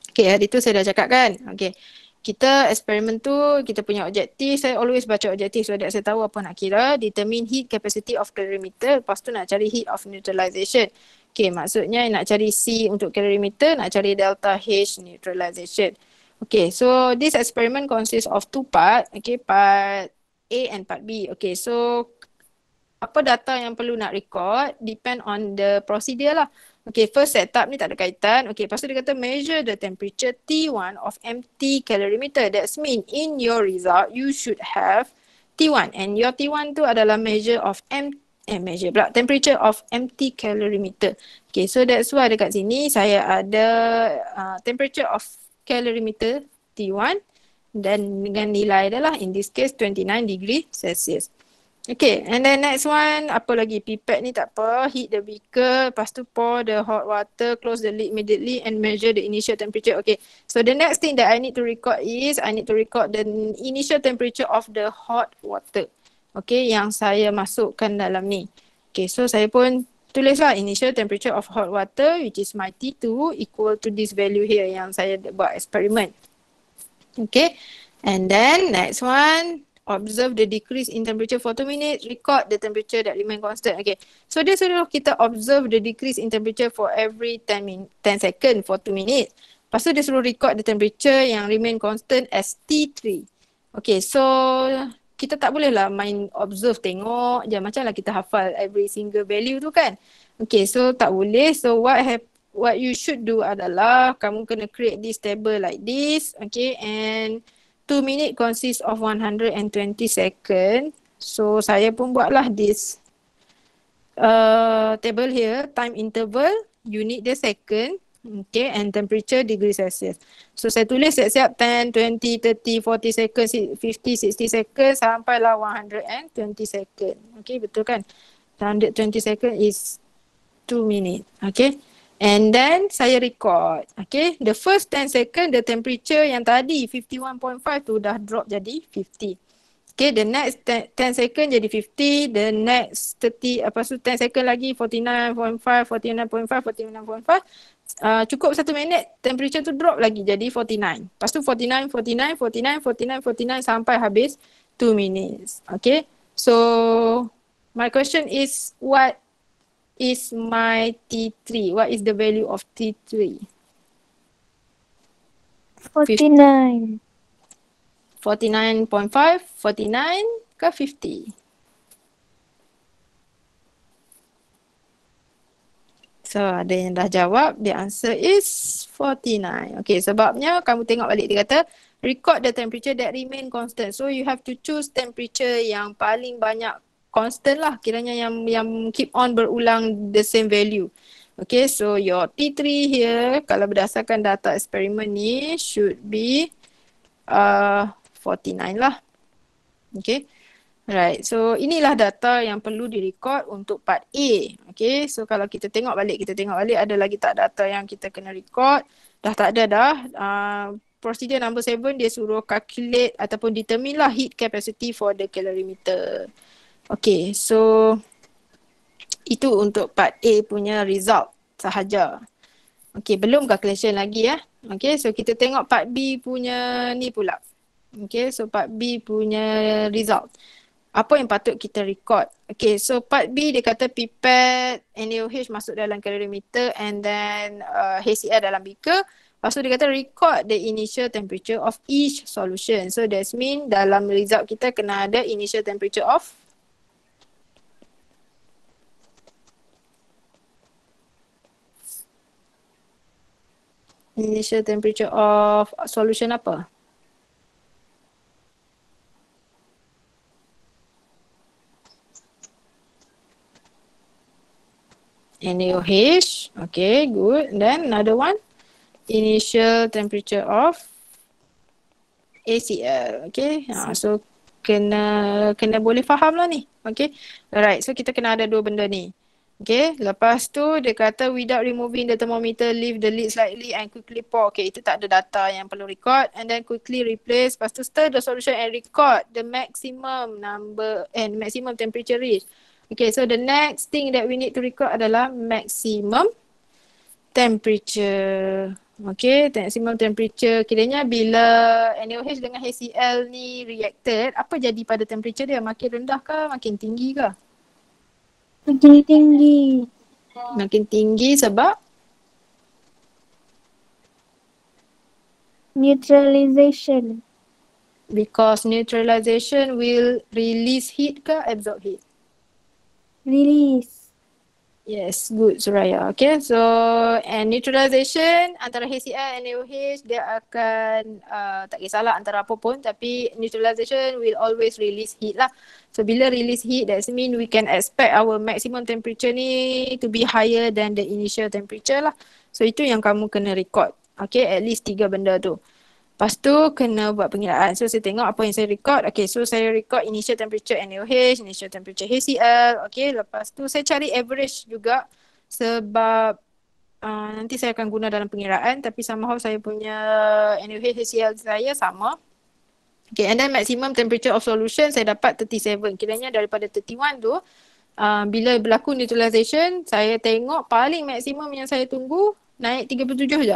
Okay, hari tu saya dah cakap kan? Okay kita eksperimen tu kita punya objektif saya always baca objektif so that saya tahu apa nak kira determine heat capacity of calorimeter lepas tu nak cari heat of neutralization okay maksudnya nak cari C untuk calorimeter nak cari delta H neutralization okay so this experiment consists of two part okay part A and part B okay so apa data yang perlu nak record depend on the procedure lah Okay, first setup ni tak ada kaitan. Okay, lepas tu dia kata measure the temperature T1 of empty calorimeter. That's mean in your result, you should have T1. And your T1 tu adalah measure of empty eh measure pula temperature of empty calorimeter. Okay so that's why dekat sini saya ada uh, temperature of calorimeter T1 dan dengan nilai adalah in this case 29 degree Celsius. Okay, and then next one, apa lagi? Pipet ni tak apa, heat the beaker, lepas tu pour the hot water, close the lid immediately and measure the initial temperature. Okay, so the next thing that I need to record is, I need to record the initial temperature of the hot water. Okay, yang saya masukkan dalam ni. Okay, so saya pun tulislah initial temperature of hot water which is my T2 equal to this value here yang saya buat experiment. Okay, and then next one, observe the decrease in temperature for two minutes, record the temperature that remain constant. Okay. So dia suruh kita observe the decrease in temperature for every 10 min 10 second for two minutes. Lepas tu dia suruh record the temperature yang remain constant as T3. Okay, so kita tak boleh lah main observe tengok je macam lah kita hafal every single value tu kan. Okay, so tak boleh. So what have what you should do adalah kamu kena create this table like this. Okay, and Two minute consists of 120 second. So saya pun buatlah this uh, table here, time interval, unit the second. Okay, and temperature degree Celsius. So saya tulis siap-siap 10, 20, 30, 40 seconds, 50, 60 seconds sampai lah 120 seconds, Okay, betul kan? 120 seconds is 2 minutes, Okay. And then saya record. Okay, the first 10 second the temperature yang tadi 51.5 tu dah drop jadi 50. Okay, the next 10, 10 second jadi 50, the next 30, apa tu 10 second lagi 49.5, 49.5, 49.5. Uh, cukup satu minit temperature tu drop lagi jadi 49. Lepas tu 49, 49, 49, 49, 49 sampai habis 2 minutes. Okay, so my question is what is my T3? What is the value of T3? 49. 49.5, 49 ke 50? So ada yang dah jawab, the answer is 49. Okay sebabnya kamu tengok balik dia kata record the temperature that remain constant. So you have to choose temperature yang paling banyak constant lah kiranya yang yang keep on berulang the same value. Okay, so your T3 here kalau berdasarkan data eksperimen ni should be uh, 49 lah. Okay, right. So inilah data yang perlu direcord untuk part A. Okay, so kalau kita tengok balik, kita tengok balik ada lagi tak data yang kita kena record. Dah tak ada dah. Uh, procedure number 7 dia suruh calculate ataupun determine lah heat capacity for the calorimeter. Okay, so itu untuk part A punya result sahaja. Okay, belum calculation lagi ya. Okay, so kita tengok part B punya ni pula. Okay, so part B punya result. Apa yang patut kita record? Okay, so part B dia kata pipet NaOH masuk dalam kalorimeter, and then uh, HCl dalam beaker. Lepas tu dia kata record the initial temperature of each solution. So that's mean dalam result kita kena ada initial temperature of initial temperature of solution apa? NaOH. Okay, good. Then another one. Initial temperature of ACL. Okay, ha, so kena kena boleh faham lah ni. Okay, alright. So kita kena ada dua benda ni. Okay, lepas tu dia kata without removing the thermometer, leave the lid slightly and quickly pour. Okay, itu tak ada data yang perlu record and then quickly replace. Lepas tu stir the solution and record the maximum number and maximum temperature reach. Okay, so the next thing that we need to record adalah maximum temperature. Okay, maximum temperature. Kiranya bila NaOH dengan HCl ni reacted, apa jadi pada temperature dia? Makin rendah ke? Makin tinggi ke? Makin tinggi. Makin tinggi sebab? Neutralization. Because neutralization will release heat ke absorb heat? Release. Yes, good Suraya. Okay, so and neutralization antara HCl and NaOH dia akan uh, tak kisahlah antara apa pun tapi neutralization will always release heat lah. So bila release heat that's mean we can expect our maximum temperature ni to be higher than the initial temperature lah. So itu yang kamu kena record. Okay, at least tiga benda tu. Lepas tu kena buat pengiraan. So saya tengok apa yang saya record. Okay so saya record initial temperature NaOH, initial temperature HCl. Okay lepas tu saya cari average juga sebab uh, nanti saya akan guna dalam pengiraan tapi sama hal saya punya NaOH HCl saya sama. Okay and then maximum temperature of solution saya dapat 37. Kiranya daripada 31 tu uh, bila berlaku neutralization saya tengok paling maksimum yang saya tunggu naik 37 je.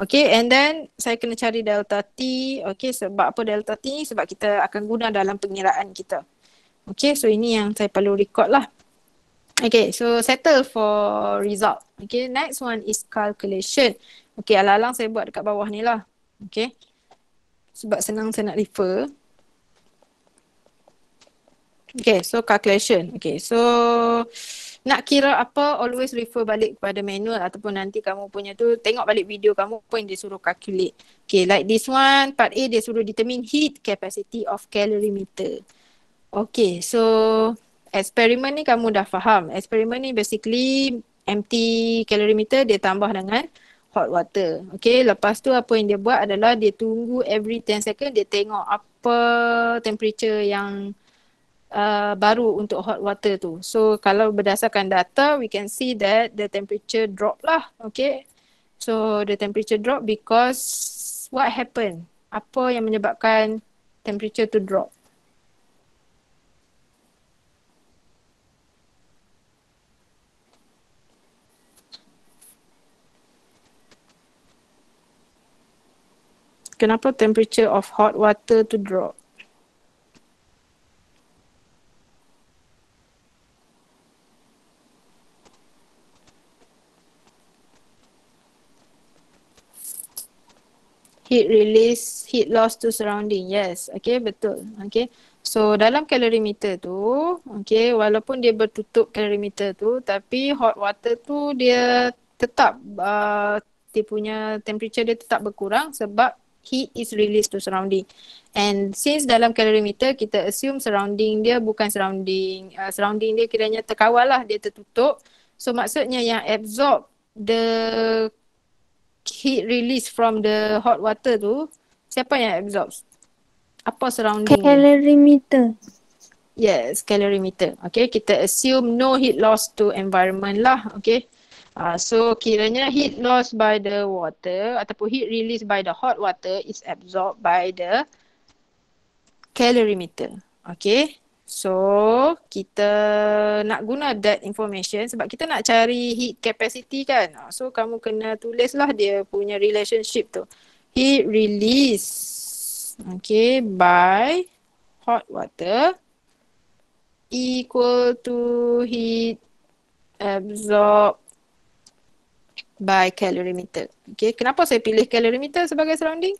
Okay and then saya kena cari delta T Okay sebab apa delta T ni sebab kita akan guna dalam pengiraan kita Okay so ini yang saya perlu record lah Okay so settle for result Okay next one is calculation Okay alang-alang saya buat dekat bawah ni lah Okay sebab senang saya nak refer Okay so calculation Okay so nak kira apa always refer balik kepada manual ataupun nanti kamu punya tu tengok balik video kamu pun dia suruh calculate. Okay like this one part A dia suruh determine heat capacity of calorimeter. Okay so eksperimen ni kamu dah faham. Eksperimen ni basically empty calorimeter dia tambah dengan hot water. Okay lepas tu apa yang dia buat adalah dia tunggu every 10 second dia tengok apa temperature yang Uh, baru untuk hot water tu. So kalau berdasarkan data, we can see that the temperature drop lah. Okay. So the temperature drop because what happened? Apa yang menyebabkan temperature to drop? Kenapa temperature of hot water to drop? heat release, heat loss to surrounding. Yes, okay, betul. Okay, so dalam kalorimeter tu, okay, walaupun dia bertutup kalorimeter tu, tapi hot water tu dia tetap, uh, dia punya temperature dia tetap berkurang sebab heat is released to surrounding. And since dalam kalorimeter kita assume surrounding dia bukan surrounding, uh, surrounding dia kiranya terkawal lah, dia tertutup. So maksudnya yang absorb the heat release from the hot water tu siapa yang absorbs? apa surrounding calorimeter yes calorimeter okay kita assume no heat loss to environment lah okay uh, so kiranya heat loss by the water ataupun heat release by the hot water is absorbed by the calorimeter okay So kita nak guna that information sebab kita nak cari heat capacity kan. Ah, so kamu kena tulislah dia punya relationship tu. Heat release okay by hot water equal to heat absorb by calorimeter. Okay, kenapa saya pilih calorimeter sebagai surrounding?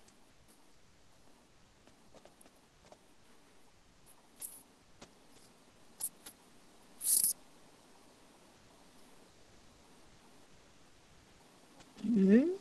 Hmm.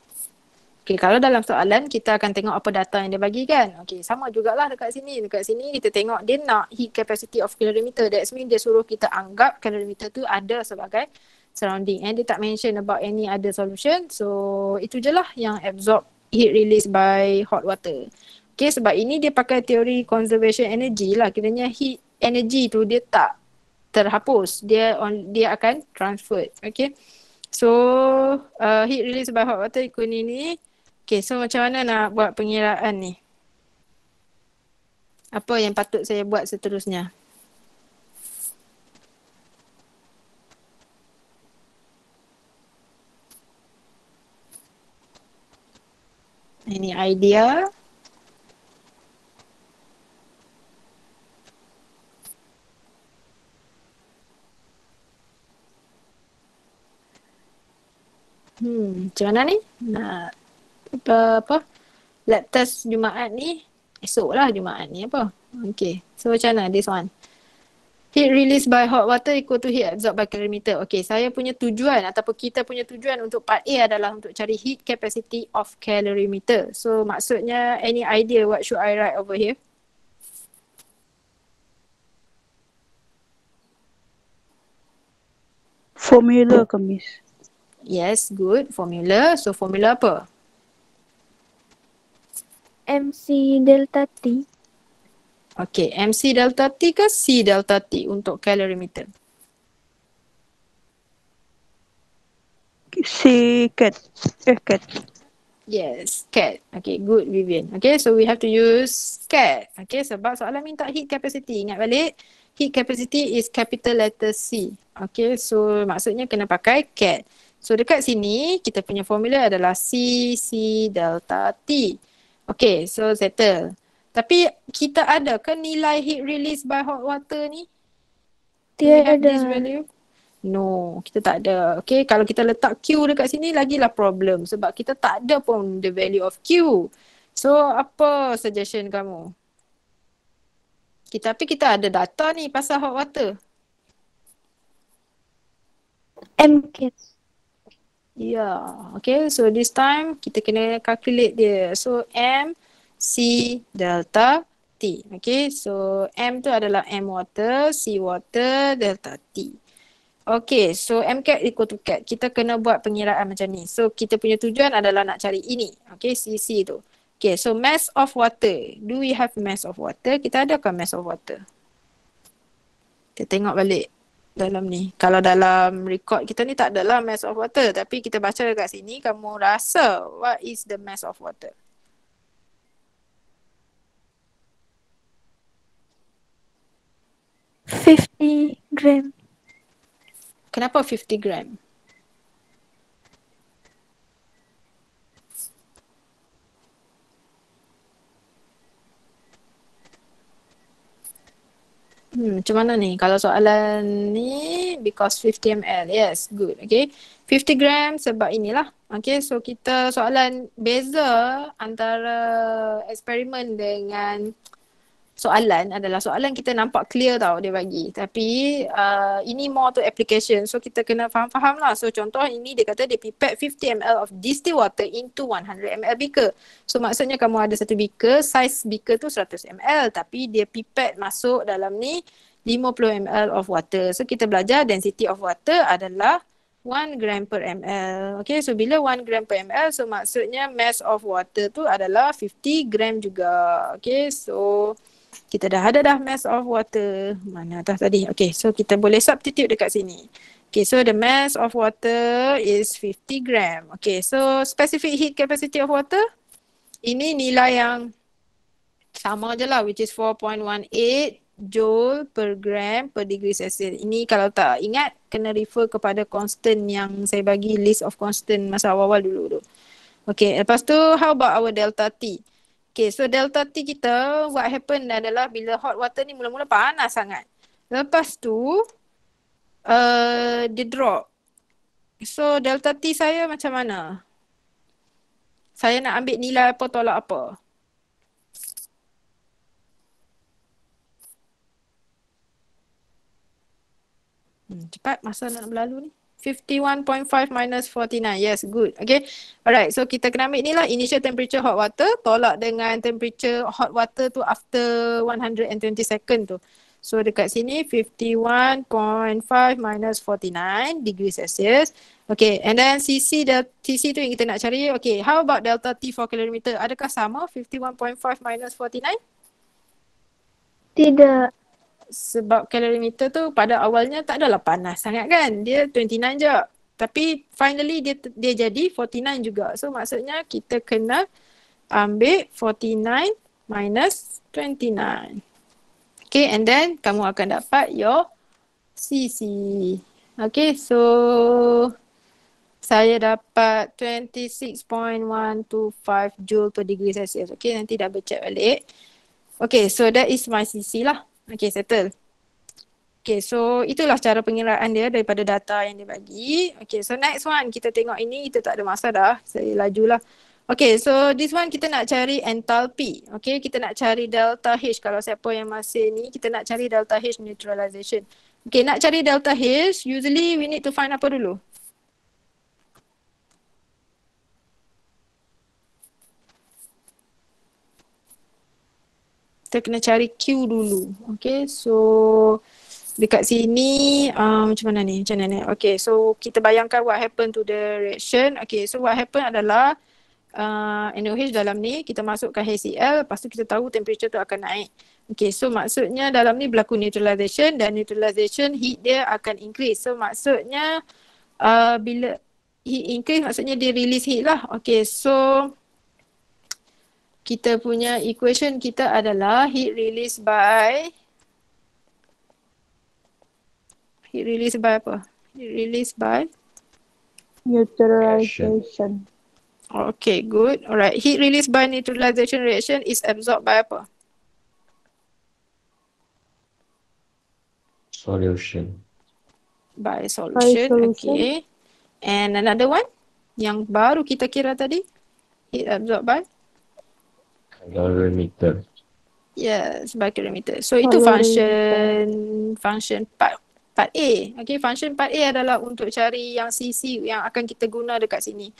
Okay, kalau dalam soalan kita akan tengok apa data yang dia bagi kan. Okay, sama jugalah dekat sini. Dekat sini kita tengok dia nak heat capacity of calorimeter. That's mean dia suruh kita anggap calorimeter tu ada sebagai surrounding. And dia tak mention about any other solution. So, itu je lah yang absorb heat release by hot water. Okay, sebab ini dia pakai teori conservation energy lah. Kiranya heat energy tu dia tak terhapus. Dia on, dia akan transfer. Okay. So uh, hit release sebab hot water ikuni ni. Okay so macam mana nak buat pengiraan ni? Apa yang patut saya buat seterusnya? Ini idea. Hmm, macam mana ni? Nak apa, apa? Lab test Jumaat ni Esok lah Jumaat ni apa Okay So macam mana this one Heat released by hot water equal to heat absorbed by calorimeter. Okay, saya punya tujuan ataupun kita punya tujuan untuk part A adalah untuk cari heat capacity of calorimeter. So, maksudnya any idea what should I write over here? Formula ke, Miss? Yes, good. Formula. So, formula apa? MC delta T. Okay, MC delta T ke C delta T untuk calorimeter? C cat. Eh, cat. Yes, cat. Okay, good Vivian. Okay, so we have to use cat. Okay, sebab soalan minta heat capacity. Ingat balik, heat capacity is capital letter C. Okay, so maksudnya kena pakai cat. So dekat sini kita punya formula adalah C, C delta T. Okay so settle. Tapi kita ada ke nilai heat release by hot water ni? Dia ada. No, kita tak ada. Okay, kalau kita letak Q dekat sini, lagilah problem. Sebab kita tak ada pun the value of Q. So, apa suggestion kamu? Kita, tapi kita ada data ni pasal hot water. MKS. Yeah. Okay. So this time kita kena calculate dia. So M C delta T. Okay. So M tu adalah M water, C water, delta T. Okay. So M cat equal to cat. Kita kena buat pengiraan macam ni. So kita punya tujuan adalah nak cari ini. Okay. C C tu. Okay. So mass of water. Do we have mass of water? Kita ada adakah mass of water? Kita tengok balik dalam ni. Kalau dalam record kita ni tak adalah mass of water. Tapi kita baca dekat sini, kamu rasa what is the mass of water? Fifty gram. Kenapa fifty gram? Hmm, macam mana ni? Kalau soalan ni, because 50 ml. Yes, good. Okay. 50 gram sebab inilah. Okay, so kita soalan beza antara eksperimen dengan soalan adalah soalan kita nampak clear tau dia bagi tapi uh, ini more to application so kita kena faham-faham lah so contoh ini dia kata dia pipet 50 ml of distilled water into 100 ml beaker so maksudnya kamu ada satu beaker size beaker tu 100 ml tapi dia pipet masuk dalam ni 50 ml of water so kita belajar density of water adalah 1 gram per ml. Okay, so bila 1 gram per ml, so maksudnya mass of water tu adalah 50 gram juga. Okay, so kita dah ada dah mass of water mana atas tadi okay so kita boleh substitute dekat sini okay so the mass of water is 50 gram okay so specific heat capacity of water ini nilai yang sama je lah which is 4.18 joule per gram per degree Celsius. Ini kalau tak ingat kena refer kepada constant yang saya bagi list of constant masa awal-awal dulu tu. Okay, lepas tu how about our delta T? Okay, so delta T kita, what happen adalah bila hot water ni mula-mula panas sangat. Lepas tu, uh, dia drop. So, delta T saya macam mana? Saya nak ambil nilai apa, tolak apa? Hmm, cepat, masa nak berlalu ni. 51.5 minus 49. Yes, good. Okay. Alright, so kita kena ambil ni lah initial temperature hot water tolak dengan temperature hot water tu after 120 second tu. So dekat sini 51.5 minus 49 degrees Celsius. Okay, and then CC, delta CC tu yang kita nak cari. Okay, how about delta T for kilometer? Adakah sama 51.5 minus 49? Tidak sebab calorimeter tu pada awalnya tak adalah panas sangat kan. Dia 29 je. Tapi finally dia dia jadi 49 juga. So maksudnya kita kena ambil 49 minus 29. Okay and then kamu akan dapat your CC. Okay so saya dapat 26.125 joule per degree Celsius. Okay nanti double check balik. Okay so that is my CC lah. Okay, settle. Okay, so itulah cara pengiraan dia daripada data yang dia bagi. Okay, so next one kita tengok ini, kita tak ada masa dah. Saya lajulah. Okay, so this one kita nak cari enthalpy. Okay, kita nak cari delta H. Kalau siapa yang masih ni, kita nak cari delta H neutralization. Okay, nak cari delta H, usually we need to find apa dulu? kita kena cari Q dulu. Okay, so dekat sini uh, macam mana ni? Macam mana ni? Okay, so kita bayangkan what happened to the reaction. Okay, so what happened adalah uh, NOH dalam ni kita masukkan HCl lepas tu kita tahu temperature tu akan naik. Okay, so maksudnya dalam ni berlaku neutralization dan neutralization heat dia akan increase. So maksudnya uh, bila heat increase maksudnya dia release heat lah. Okay, so kita punya equation kita adalah heat release by heat release by apa? Heat release by neutralization. Okay, good. Alright. Heat release by neutralization reaction is absorbed by apa? Solution. By solution. by solution. Okay. And another one yang baru kita kira tadi. Heat absorbed by? Accelerometer. Yeah, sebagai accelerometer. So oh, itu function function part part A. Okay, function part A adalah untuk cari yang CC yang akan kita guna dekat sini.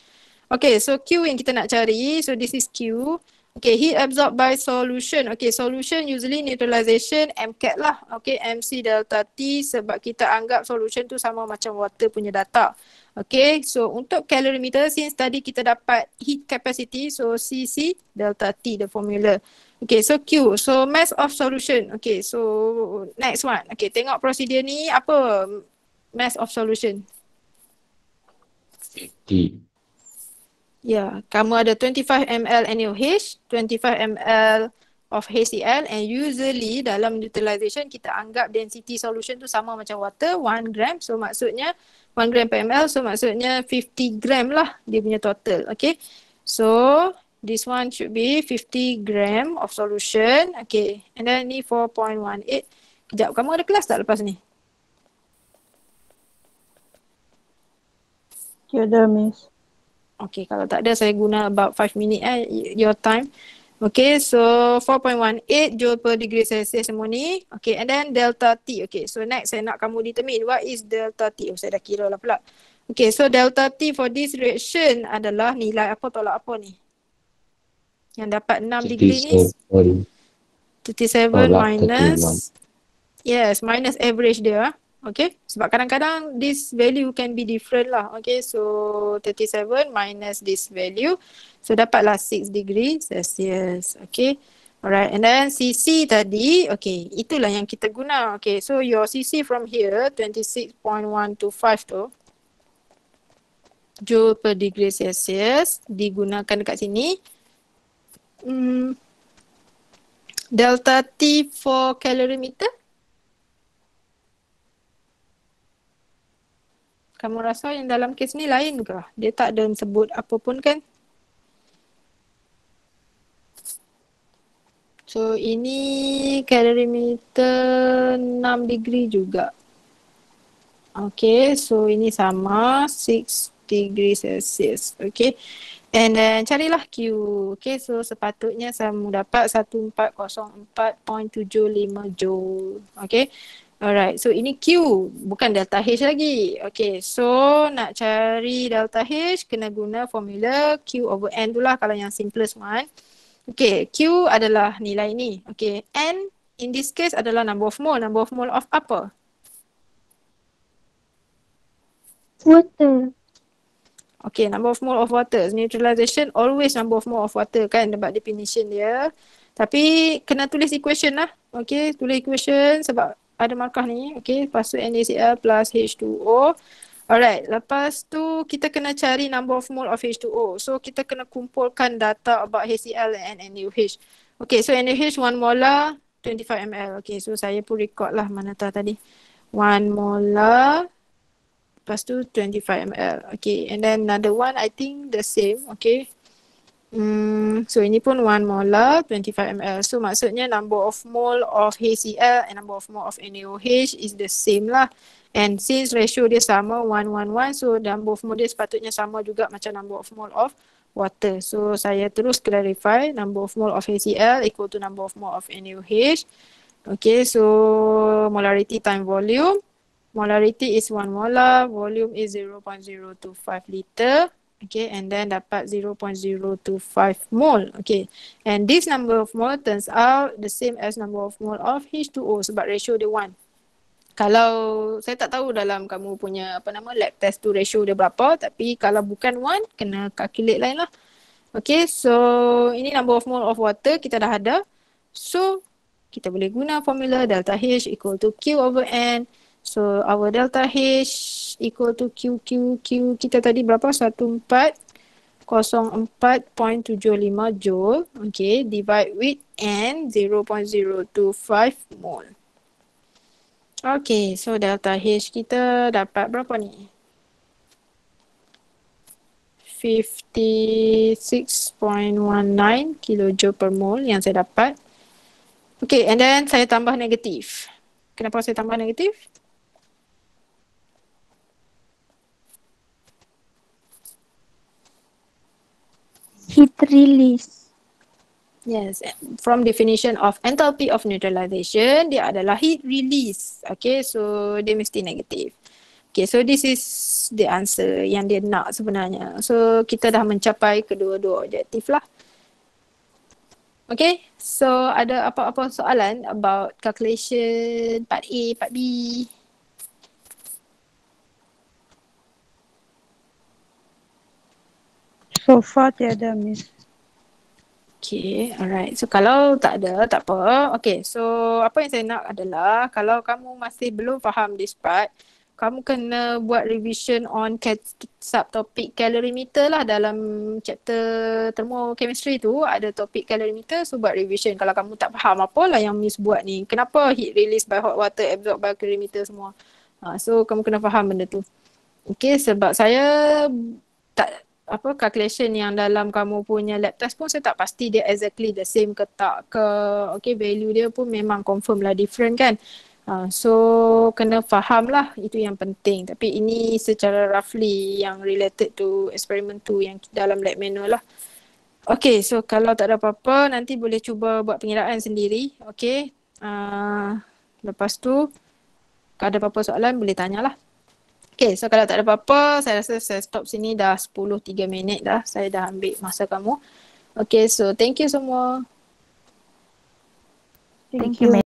Okay, so Q yang kita nak cari. So this is Q. Okay, heat absorbed by solution. Okay, solution usually neutralization MCAT lah. Okay, MC delta T sebab kita anggap solution tu sama macam water punya data. Okay, so untuk calorimeter since tadi kita dapat heat capacity, so CC delta T the formula. Okay, so Q, so mass of solution. Okay, so next one. Okay, tengok prosedur ni apa mass of solution? T. Ya, yeah, kamu ada 25 ml NaOH, 25 ml of HCl and usually dalam utilization kita anggap density solution tu sama macam water 1 gram so maksudnya 1 gram per ml so maksudnya 50 gram lah dia punya total okay so this one should be 50 gram of solution okay and then ni 4.18 kejap kamu ada kelas tak lepas ni tiada ya, miss okay kalau tak ada saya guna about 5 minit eh your time Okay, so 4.18 joule per degree Celsius semua ni. Okay, and then delta T. Okay, so next saya nak kamu determine what is delta T. Oh, saya dah kira lah pula. Okay, so delta T for this reaction adalah nilai apa tolak apa ni? Yang dapat 6 37. degree ni. 37 lah, minus. Yes, minus average dia. Okay. Sebab kadang-kadang this value can be different lah. Okay. So 37 minus this value. So dapatlah 6 degree Celsius. Okay. Alright. And then CC tadi. Okay. Itulah yang kita guna. Okay. So your CC from here 26.125 tu. Joule per degree Celsius digunakan dekat sini. Hmm. Delta T for calorimeter. kamu rasa yang dalam kes ni lain ke? Dia tak ada sebut apa pun kan? So ini kalorimeter 6 degree juga. Okay, so ini sama 6 degree Celsius. Okay, And then uh, carilah Q. Okay, so sepatutnya saya dapat 1404.75 joule. Okay, Alright, so ini Q, bukan delta H lagi. Okay, so nak cari delta H, kena guna formula Q over N tu lah kalau yang simplest one. Okay, Q adalah nilai ni. Okay, N in this case adalah number of mole. Number of mole of apa? Water. Okay, number of mole of water. Neutralization always number of mole of water kan sebab definition dia. Tapi kena tulis equation lah. Okay, tulis equation sebab ada markah ni okay. lepas tu NaCl plus H2O Alright, lepas tu kita kena cari number of mole of H2O. So kita kena kumpulkan data about HCl and NaOH. Okay, so NaOH one molar 25 ml. Okay, so saya pun record lah mana tahu tadi. one molar lepas tu 25 ml. Okay, and then another one I think the same. Okay, Hmm, so ini pun 1 molar 25 ml. So maksudnya number of mole of HCl and number of mole of NaOH is the same lah. And since ratio dia sama 111, so number of mole dia sepatutnya sama juga macam number of mole of water. So saya terus clarify number of mole of HCl equal to number of mole of NaOH. Okay, so molarity time volume. Molarity is 1 molar, volume is 0.025 liter okay and then dapat 0.025 mole okay and this number of mole turns out the same as number of mole of H2O sebab ratio dia 1 kalau saya tak tahu dalam kamu punya apa nama lab test tu ratio dia berapa tapi kalau bukan 1 kena calculate lain lah okay so ini number of mole of water kita dah ada so kita boleh guna formula delta H equal to Q over N So our delta H equal to Q Q Q kita tadi berapa? 1404.75 joule. Okay, divide with N 0.025 mole. Okay, so delta H kita dapat berapa ni? 56.19 kilojoule per mole yang saya dapat. Okay, and then saya tambah negatif. Kenapa saya tambah negatif? heat release. Yes, from definition of enthalpy of neutralization, dia adalah heat release. Okay, so dia mesti negatif. Okay, so this is the answer yang dia nak sebenarnya. So, kita dah mencapai kedua-dua objektif lah. Okay, so ada apa-apa soalan about calculation part A, part B? So far tiada miss. Okay, alright. So kalau tak ada, tak apa. Okay, so apa yang saya nak adalah kalau kamu masih belum faham this part, kamu kena buat revision on subtopik calorimeter lah dalam chapter thermochemistry tu ada topik calorimeter so buat revision kalau kamu tak faham apa lah yang miss buat ni kenapa heat release by hot water absorb by calorimeter semua uh, so kamu kena faham benda tu okay sebab saya tak apa calculation yang dalam kamu punya lab test pun saya tak pasti dia exactly the same ke tak ke okay value dia pun memang confirm lah different kan uh, so kena faham lah itu yang penting tapi ini secara roughly yang related to experiment tu yang dalam lab manual lah okay so kalau tak ada apa-apa nanti boleh cuba buat pengiraan sendiri okay uh, lepas tu kalau ada apa-apa soalan boleh tanyalah Okay, so kalau tak ada apa-apa, saya rasa saya stop sini dah 10-3 minit dah. Saya dah ambil masa kamu. Okay, so thank you semua. Thank, thank you. you.